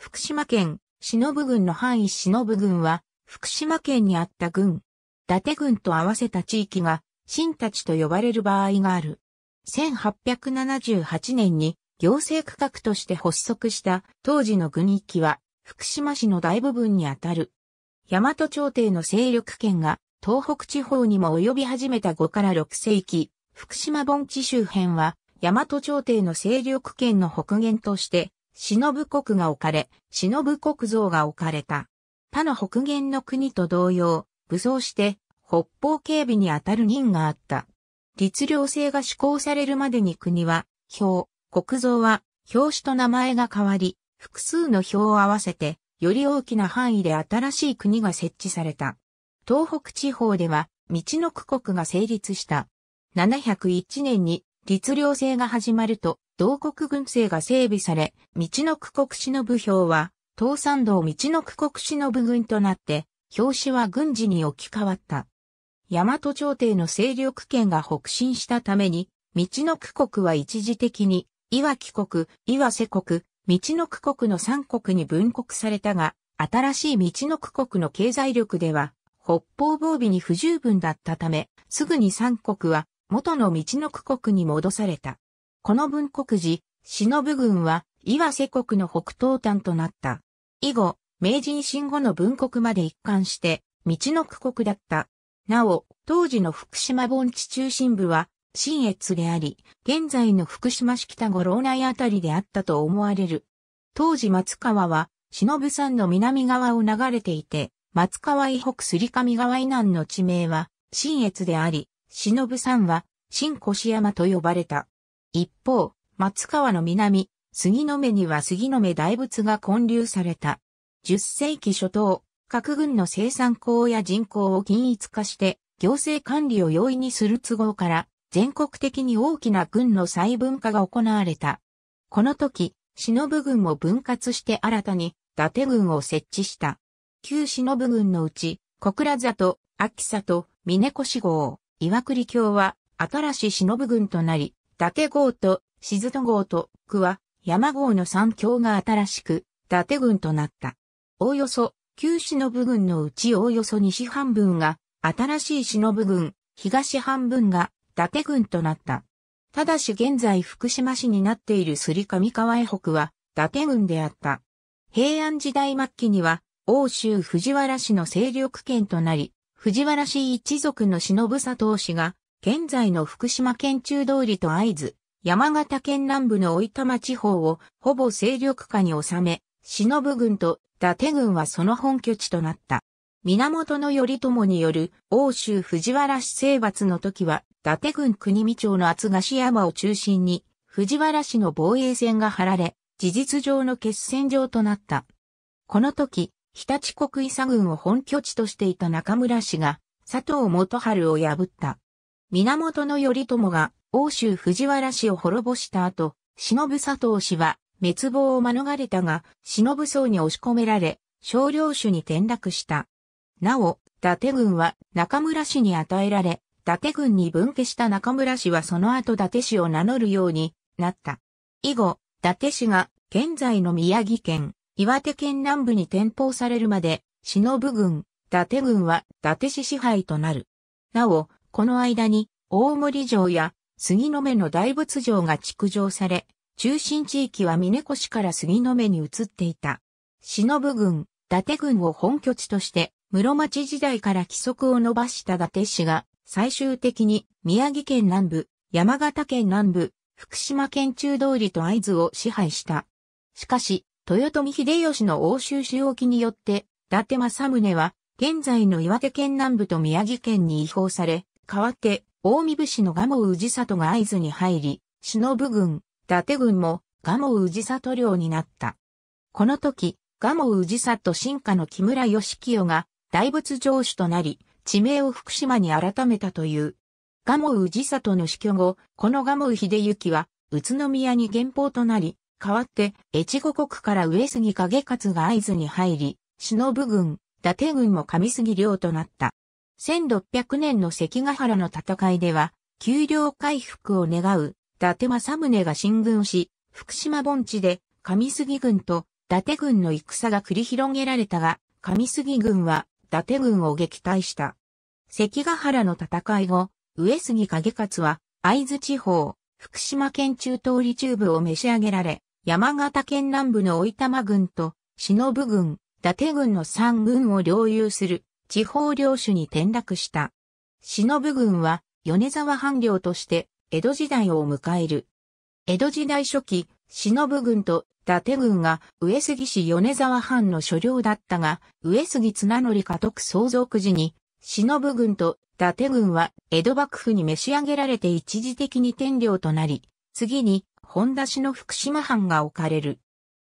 福島県、忍郡の範囲忍郡は、福島県にあった郡、伊達郡と合わせた地域が、新たちと呼ばれる場合がある。1878年に行政区画として発足した当時の軍域は福島市の大部分にあたる。大和朝廷の勢力圏が東北地方にも及び始めた5から6世紀、福島盆地周辺は大和朝廷の勢力圏の北限として忍国が置かれ、忍国像が置かれた。他の北限の国と同様、武装して北方警備にあたる任があった。律令制が施行されるまでに国は、表、国像は、表紙と名前が変わり、複数の表を合わせて、より大きな範囲で新しい国が設置された。東北地方では、道の区国が成立した。701年に律令制が始まると、同国軍勢が整備され、道の区国忍表は、東山道道の区国忍軍となって、表紙は軍事に置き換わった。大和朝廷の勢力圏が北進したために、道の区国は一時的に、岩木国、岩瀬国、道の区国の三国に分国されたが、新しい道の区国の経済力では、北方防備に不十分だったため、すぐに三国は元の道の区国に戻された。この文国時、忍軍は岩瀬国の北東端となった。以後、明治維新後の文国まで一貫して、道の区国だった。なお、当時の福島盆地中心部は、新越であり、現在の福島市北五郎内あたりであったと思われる。当時松川は、忍山の南側を流れていて、松川以北すり上川以南の地名は、新越であり、忍山は、新越山と呼ばれた。一方、松川の南、杉の目には杉の目大仏が建立された。10世紀初頭、各軍の生産工や人口を均一化して、行政管理を容易にする都合から、全国的に大きな軍の細分化が行われた。この時、忍軍も分割して新たに、伊達軍を設置した。旧忍軍のうち、小倉里、秋里、峰越号、岩栗京は、新しい忍軍となり、達郷と静戸郷と桑、山郷の三郷が新しく、伊達郡となった。おおよそ、旧忍軍のうちおおよそ西半分が、新しい忍軍、東半分が、伊達郡となった。ただし現在福島市になっているすり上川江北は、伊達郡であった。平安時代末期には、欧州藤原氏の勢力圏となり、藤原氏一族の忍佐藤氏が、現在の福島県中通りと会津、山形県南部の大玉地方をほぼ勢力下に収め、忍軍と伊達軍はその本拠地となった。源頼朝による欧州藤原氏征伐の時は、伊達軍国見町の厚菓子山を中心に、藤原氏の防衛線が張られ、事実上の決戦場となった。この時、日立国伊佐軍を本拠地としていた中村氏が、佐藤元春を破った。源頼朝が欧州藤原氏を滅ぼした後、忍佐藤氏は滅亡を免れたが、忍僧に押し込められ、少量種に転落した。なお、伊達軍は中村氏に与えられ、伊達軍に分家した中村氏はその後伊達氏を名乗るようになった。以後、伊達氏が現在の宮城県、岩手県南部に転封されるまで、忍軍、伊達軍は伊達氏支配となる。なお、この間に大森城や杉の目の大仏城が築城され、中心地域は峰越から杉の目に移っていた。忍軍、伊達軍を本拠地として、室町時代から規則を伸ばした伊達氏が、最終的に宮城県南部、山形県南部、福島県中通りと合図を支配した。しかし、豊臣秀吉の欧州市沖によって、伊達政宗は、現在の岩手県南部と宮城県に移行され、代わって、大見武士の賀茂氏里が合図に入り、忍軍、伊達軍も賀茂氏里領になった。この時、賀茂氏里進化の木村義清が大仏城主となり、地名を福島に改めたという。賀茂氏里の死去後、この賀茂秀行は、宇都宮に元宝となり、代わって、越後国から上杉景勝が合図に入り、忍軍、伊達軍も上杉領となった。1600年の関ヶ原の戦いでは、給料回復を願う、伊達政宗が進軍し、福島盆地で上杉軍と伊達軍の戦が繰り広げられたが、上杉軍は伊達軍を撃退した。関ヶ原の戦い後、上杉景勝は、会津地方、福島県中通り中部を召し上げられ、山形県南部の大玉軍と、忍軍、伊達軍の三軍を領有する。地方領主に転落した。忍軍は米沢藩領として江戸時代を迎える。江戸時代初期、忍軍と伊達軍が上杉市米沢藩の所領だったが、上杉綱則家督相続時に、忍軍と伊達軍は江戸幕府に召し上げられて一時的に天領となり、次に本田氏の福島藩が置かれる。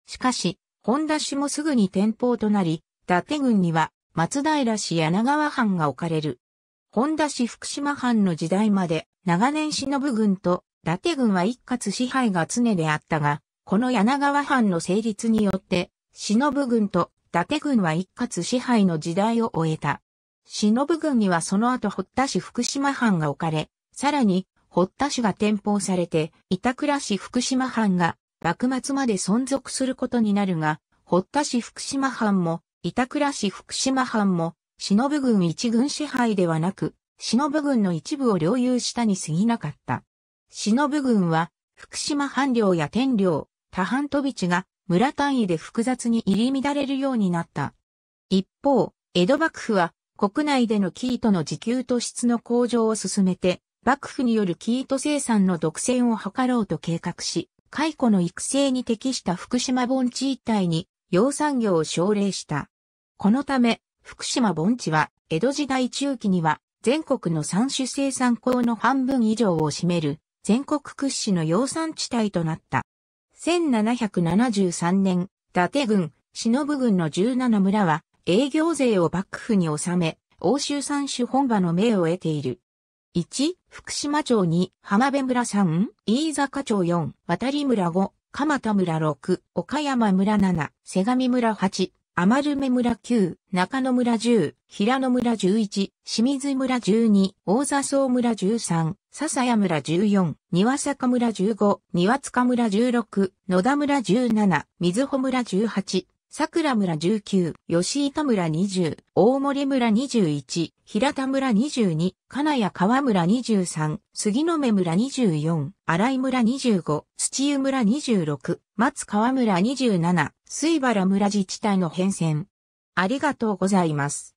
しかし、本田氏もすぐに天保となり、伊達軍には松平市柳川藩が置かれる。本田市福島藩の時代まで長年忍軍と伊達軍は一括支配が常であったが、この柳川藩の成立によって、忍軍と伊達軍は一括支配の時代を終えた。忍軍にはその後堀田市福島藩が置かれ、さらに堀田市が転封されて、板倉市福島藩が幕末まで存続することになるが、堀田市福島藩も板倉市福島藩も、忍軍一軍支配ではなく、忍軍の一部を領有したに過ぎなかった。忍軍は、福島藩領や天領、多藩飛び地が村単位で複雑に入り乱れるようになった。一方、江戸幕府は国内での生糸の自給と質の向上を進めて、幕府による生糸生産の独占を図ろうと計画し、解雇の育成に適した福島盆地一帯に養蚕業を奨励した。このため、福島盆地は、江戸時代中期には、全国の産種生産校の半分以上を占める、全国屈指の養蚕地帯となった。1773年、伊達郡、忍郡の17村は、営業税を幕府に納め、欧州産種本場の命を得ている。1、福島町2、浜辺村3、飯坂町4、渡り村5、蒲田村6、岡山村7、瀬上村8、余目村9、中野村10、平野村11、清水村12、大座荘村13、笹谷村14、庭坂村15、庭塚村16、野田村17、水穂村18、桜村19、吉板村20、大森村21、平田村22、金谷川村23、杉の目村24、荒井村25、土湯村26、松川村27、水原村自治体の変遷。ありがとうございます。